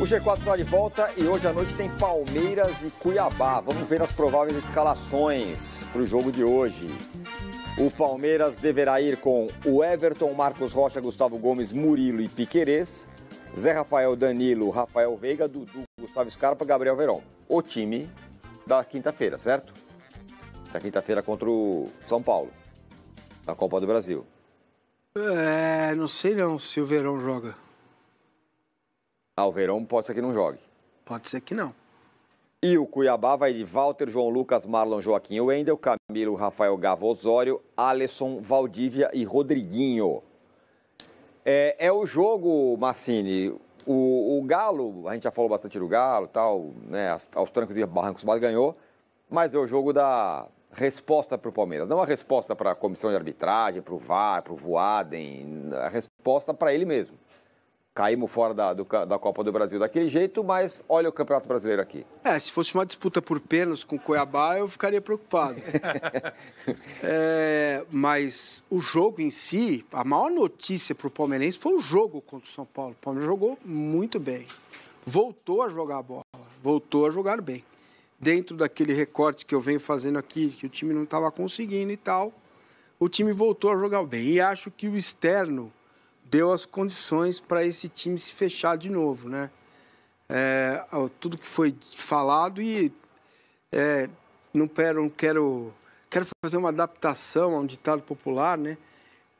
O G4 está de volta e hoje à noite tem Palmeiras e Cuiabá. Vamos ver as prováveis escalações para o jogo de hoje. O Palmeiras deverá ir com o Everton, Marcos Rocha, Gustavo Gomes, Murilo e Piquerez, Zé Rafael, Danilo, Rafael Veiga, Dudu, Gustavo Scarpa, Gabriel Verão. O time da quinta-feira, certo? Da quinta-feira contra o São Paulo, na Copa do Brasil. É, não sei não se o Verão joga. Alverão pode ser que não jogue. Pode ser que não. E o Cuiabá vai de Walter, João Lucas, Marlon, Joaquim Wendel, Camilo, Rafael Gavo, Osório, Alisson, Valdívia e Rodriguinho. É, é o jogo, Massini. O, o, Galo, a gente já falou bastante do Galo tal, né? aos trancos e barrancos, mas ganhou. Mas é o jogo da resposta para o Palmeiras. Não a resposta para a comissão de arbitragem, para o VAR, para o Voaden. A resposta para ele mesmo. Caímos fora da, do, da Copa do Brasil daquele jeito, mas olha o Campeonato Brasileiro aqui. É, se fosse uma disputa por pênaltis com o Cuiabá, eu ficaria preocupado. é, mas o jogo em si, a maior notícia para o palmeirense foi o jogo contra o São Paulo. O Palmeiras jogou muito bem. Voltou a jogar a bola, voltou a jogar bem. Dentro daquele recorte que eu venho fazendo aqui, que o time não estava conseguindo e tal, o time voltou a jogar bem. E acho que o externo deu as condições para esse time se fechar de novo, né? É, tudo que foi falado e é, não, quero, quero, quero fazer uma adaptação a um ditado popular, né?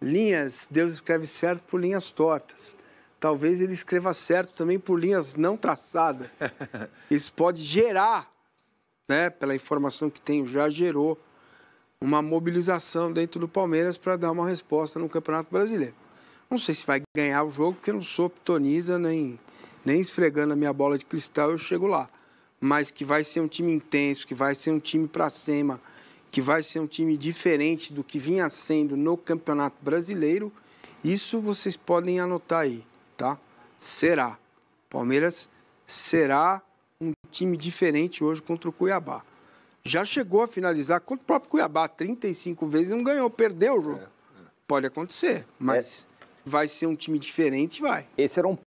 Linhas, Deus escreve certo por linhas tortas. Talvez ele escreva certo também por linhas não traçadas. Isso pode gerar, né, pela informação que tenho, já gerou uma mobilização dentro do Palmeiras para dar uma resposta no Campeonato Brasileiro. Não sei se vai ganhar o jogo, porque eu não sou pitoniza nem, nem esfregando a minha bola de cristal, eu chego lá. Mas que vai ser um time intenso, que vai ser um time para cima, que vai ser um time diferente do que vinha sendo no Campeonato Brasileiro, isso vocês podem anotar aí, tá? Será. Palmeiras será um time diferente hoje contra o Cuiabá. Já chegou a finalizar contra o próprio Cuiabá 35 vezes e não ganhou, perdeu o jogo. É, é. Pode acontecer, mas é, vai ser um time diferente, vai. Esse era um